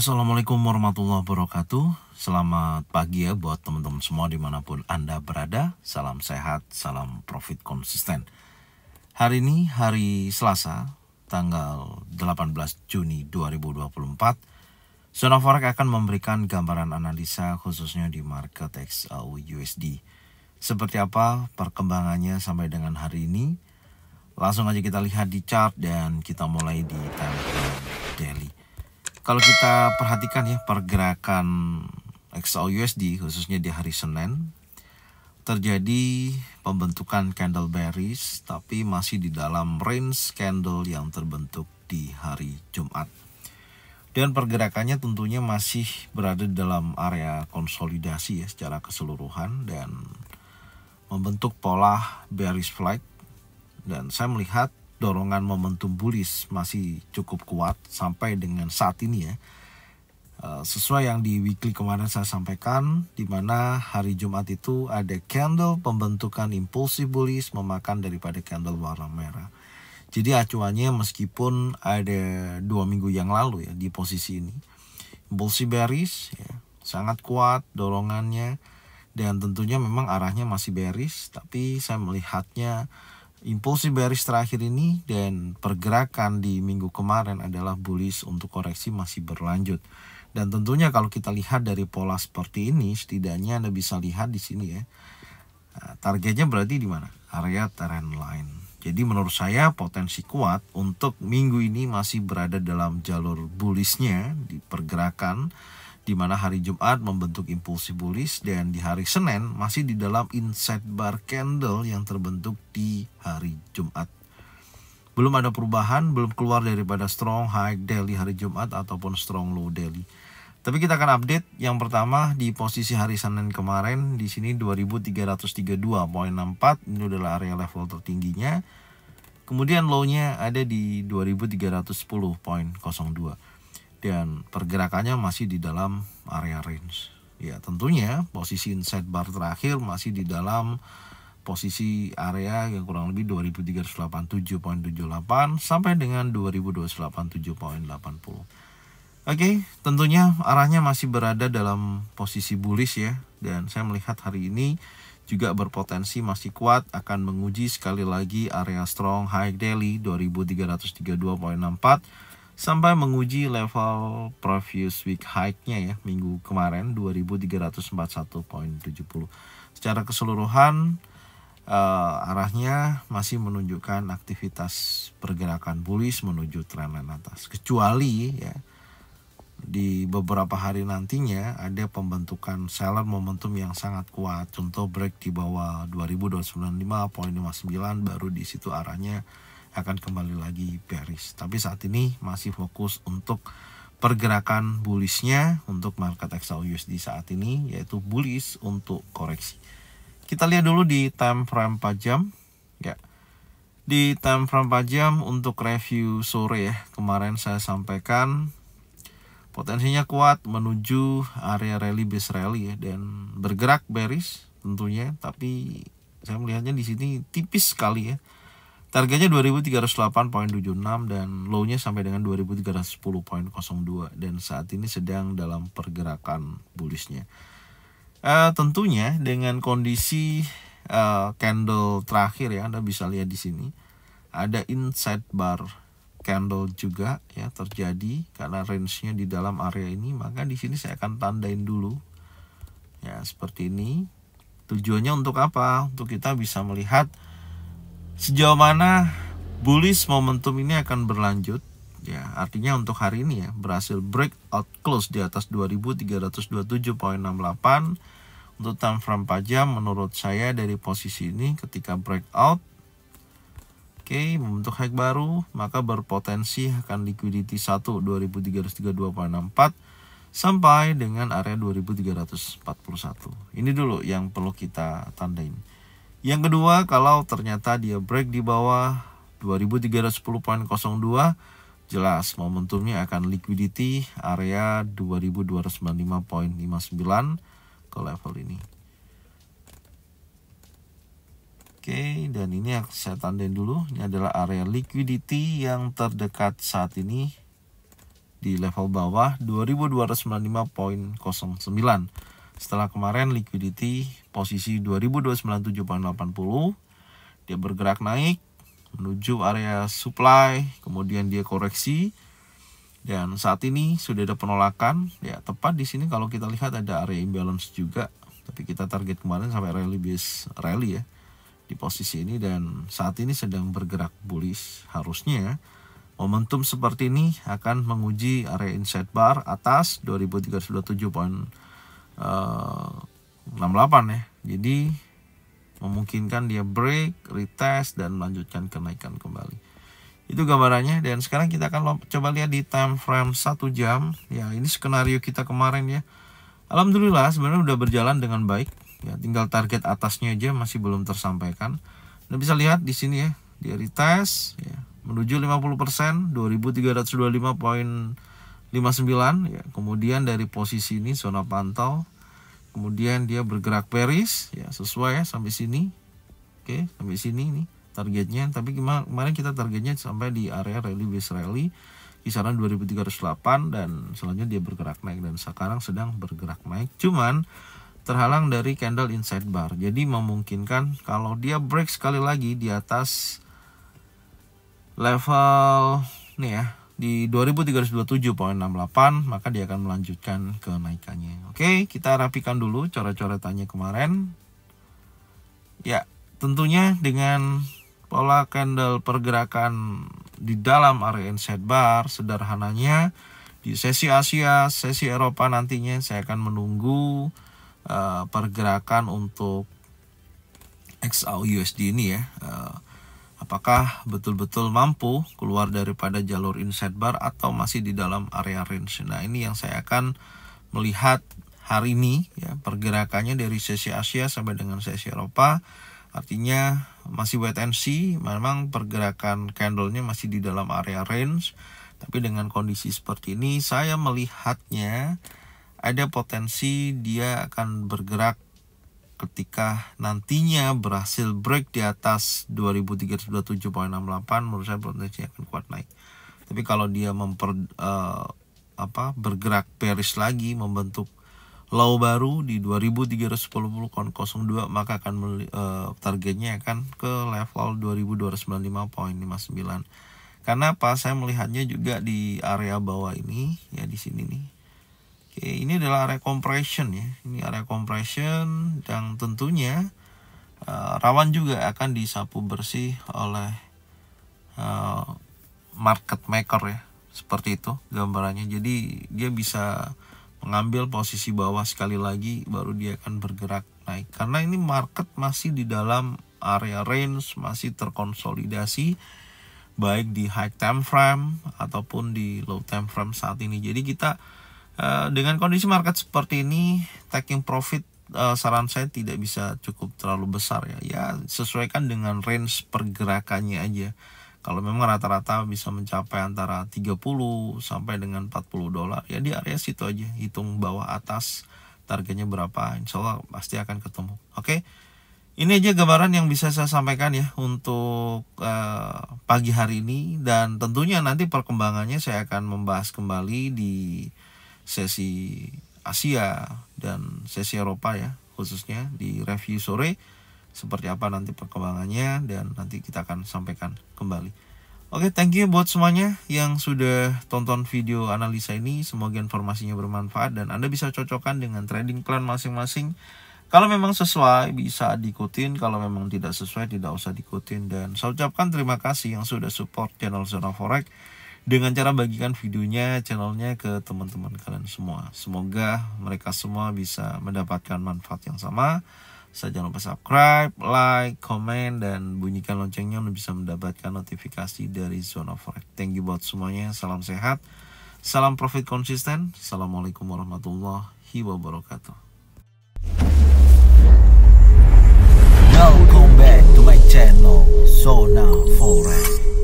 Assalamualaikum warahmatullahi wabarakatuh Selamat pagi ya buat teman-teman semua dimanapun Anda berada Salam sehat, salam profit konsisten Hari ini hari Selasa tanggal 18 Juni 2024 Zona Forex akan memberikan gambaran analisa khususnya di market XAU USD Seperti apa perkembangannya sampai dengan hari ini Langsung aja kita lihat di chart dan kita mulai di time frame kalau kita perhatikan ya pergerakan XAUUSD khususnya di hari Senin terjadi pembentukan candle bearish tapi masih di dalam range candle yang terbentuk di hari Jumat dan pergerakannya tentunya masih berada dalam area konsolidasi ya secara keseluruhan dan membentuk pola bearish flag dan saya melihat dorongan momentum bullish masih cukup kuat sampai dengan saat ini ya. Eh, sesuai yang di weekly kemarin saya sampaikan, di mana hari Jumat itu ada candle pembentukan impulsif bullish memakan daripada candle warna merah. Jadi acuannya meskipun ada dua minggu yang lalu ya di posisi ini, impulsif bearish ya, sangat kuat dorongannya dan tentunya memang arahnya masih bearish, tapi saya melihatnya Impulsi bearish terakhir ini dan pergerakan di minggu kemarin adalah bullish untuk koreksi masih berlanjut. Dan tentunya kalau kita lihat dari pola seperti ini, setidaknya Anda bisa lihat di sini ya. Nah, targetnya berarti di mana? Area trend line. Jadi menurut saya potensi kuat untuk minggu ini masih berada dalam jalur bullishnya di pergerakan di mana hari Jumat membentuk impulsi bullish dan di hari Senin masih di dalam inside bar candle yang terbentuk di hari Jumat. Belum ada perubahan, belum keluar daripada strong high daily hari Jumat ataupun strong low daily. Tapi kita akan update yang pertama di posisi hari Senin kemarin di sini 2332.64 ini adalah area level tertingginya. Kemudian low-nya ada di 2310.02 dan pergerakannya masih di dalam area range. Ya, tentunya posisi inside bar terakhir masih di dalam posisi area yang kurang lebih 2387.78 sampai dengan 2287.80. Oke, tentunya arahnya masih berada dalam posisi bullish ya dan saya melihat hari ini juga berpotensi masih kuat akan menguji sekali lagi area strong high daily 2332.64 sampai menguji level previous week high-nya ya minggu kemarin 2341.70. Secara keseluruhan uh, arahnya masih menunjukkan aktivitas pergerakan bullish menuju tren atas kecuali ya di beberapa hari nantinya ada pembentukan seller momentum yang sangat kuat contoh break di bawah 2295.59 baru di situ arahnya akan kembali lagi bearish. Tapi saat ini masih fokus untuk pergerakan bullishnya untuk market XAU USD saat ini yaitu bullish untuk koreksi. Kita lihat dulu di time frame 4 jam ya. Di time frame 4 jam untuk review sore ya. Kemarin saya sampaikan potensinya kuat menuju area rally base rally ya dan bergerak bearish tentunya tapi saya melihatnya di sini tipis sekali ya Targetnya 2308.76 dan low-nya sampai dengan 2310.02 dan saat ini sedang dalam pergerakan bullishnya. Uh, eh, tentunya dengan kondisi uh, candle terakhir ya Anda bisa lihat di sini ada inside bar candle juga ya terjadi karena range-nya di dalam area ini maka di sini saya akan tandain dulu ya seperti ini tujuannya untuk apa untuk kita bisa melihat sejauh mana bullish momentum ini akan berlanjut ya artinya untuk hari ini ya berhasil break out close di atas 2327.68 untuk time frame pajam menurut saya dari posisi ini ketika break out, oke okay, membentuk high baru maka berpotensi akan liquidity 1 2332.64 sampai dengan area 2341 ini dulu yang perlu kita tandain yang kedua, kalau ternyata dia break di bawah 2310.02 jelas momentumnya akan liquidity area 2295.59 ke level ini. Oke, dan ini yang saya tandain dulu. Ini adalah area liquidity yang terdekat saat ini di level bawah 2295.09 setelah kemarin liquidity posisi 2029.780 dia bergerak naik menuju area supply, kemudian dia koreksi dan saat ini sudah ada penolakan ya tepat di sini kalau kita lihat ada area imbalance juga tapi kita target kemarin sampai rally base rally ya di posisi ini dan saat ini sedang bergerak bullish harusnya momentum seperti ini akan menguji area inside bar atas 2327.80 Eh, enam 68 ya. Jadi memungkinkan dia break, retest dan melanjutkan kenaikan kembali. Itu gambarannya dan sekarang kita akan coba lihat di time frame 1 jam. Ya, ini skenario kita kemarin ya. Alhamdulillah sebenarnya sudah berjalan dengan baik. Ya, tinggal target atasnya aja masih belum tersampaikan. Anda bisa lihat di sini ya, dia retest ya, menuju 50%, poin 59 ya. Kemudian dari posisi ini zona pantau. Kemudian dia bergerak peris ya sesuai ya, sampai sini. Oke, sampai sini ini targetnya. Tapi kemarin kita targetnya sampai di area rally base rally kisaran 2308 dan selanjutnya dia bergerak naik dan sekarang sedang bergerak naik. Cuman terhalang dari candle inside bar. Jadi memungkinkan kalau dia break sekali lagi di atas level nih ya di 2327.68 maka dia akan melanjutkan kenaikannya. Oke, kita rapikan dulu coret-coretannya kemarin. Ya, tentunya dengan pola candle pergerakan di dalam area set bar sederhananya di sesi Asia, sesi Eropa nantinya saya akan menunggu uh, pergerakan untuk XAU USD ini ya apakah betul-betul mampu keluar daripada jalur inside bar atau masih di dalam area range. Nah, ini yang saya akan melihat hari ini ya pergerakannya dari sesi Asia sampai dengan sesi Eropa. Artinya masih wait and see, memang pergerakan candlenya masih di dalam area range. Tapi dengan kondisi seperti ini saya melihatnya ada potensi dia akan bergerak ketika nantinya berhasil break di atas 2327.68 menurut saya potensi akan kuat naik. Tapi kalau dia memper uh, apa bergerak bearish lagi membentuk low baru di 2310.02 maka akan uh, targetnya akan ke level 2295.59. Karena apa? Saya melihatnya juga di area bawah ini ya di sini nih Oke, ini adalah area compression ya. Ini area compression yang tentunya uh, rawan juga akan disapu bersih oleh uh, market maker ya. Seperti itu gambarannya. Jadi dia bisa mengambil posisi bawah sekali lagi baru dia akan bergerak naik. Karena ini market masih di dalam area range, masih terkonsolidasi baik di high time frame ataupun di low time frame saat ini. Jadi kita Eh, dengan kondisi market seperti ini, taking profit uh, saran saya tidak bisa cukup terlalu besar ya. Ya sesuaikan dengan range pergerakannya aja. Kalau memang rata-rata bisa mencapai antara 30 sampai dengan 40 dolar ya di area situ aja. Hitung bawah atas targetnya berapa, insya Allah pasti akan ketemu. Oke. Okay? Ini aja gambaran yang bisa saya sampaikan ya untuk uh, pagi hari ini dan tentunya nanti perkembangannya saya akan membahas kembali di sesi Asia dan sesi Eropa ya khususnya di review sore seperti apa nanti perkembangannya dan nanti kita akan sampaikan kembali. Oke, okay, thank you buat semuanya yang sudah tonton video analisa ini. Semoga informasinya bermanfaat dan Anda bisa cocokkan dengan trading plan masing-masing. Kalau memang sesuai bisa diikutin, kalau memang tidak sesuai tidak usah diikutin dan saya ucapkan terima kasih yang sudah support channel Zona Forex dengan cara bagikan videonya, channelnya ke teman-teman kalian semua. Semoga mereka semua bisa mendapatkan manfaat yang sama. Saya jangan lupa subscribe, like, komen, dan bunyikan loncengnya untuk bisa mendapatkan notifikasi dari Zona Forex. Thank you buat semuanya. Salam sehat, salam profit konsisten. Assalamualaikum warahmatullahi wabarakatuh. Welcome back to my channel Zona Forex.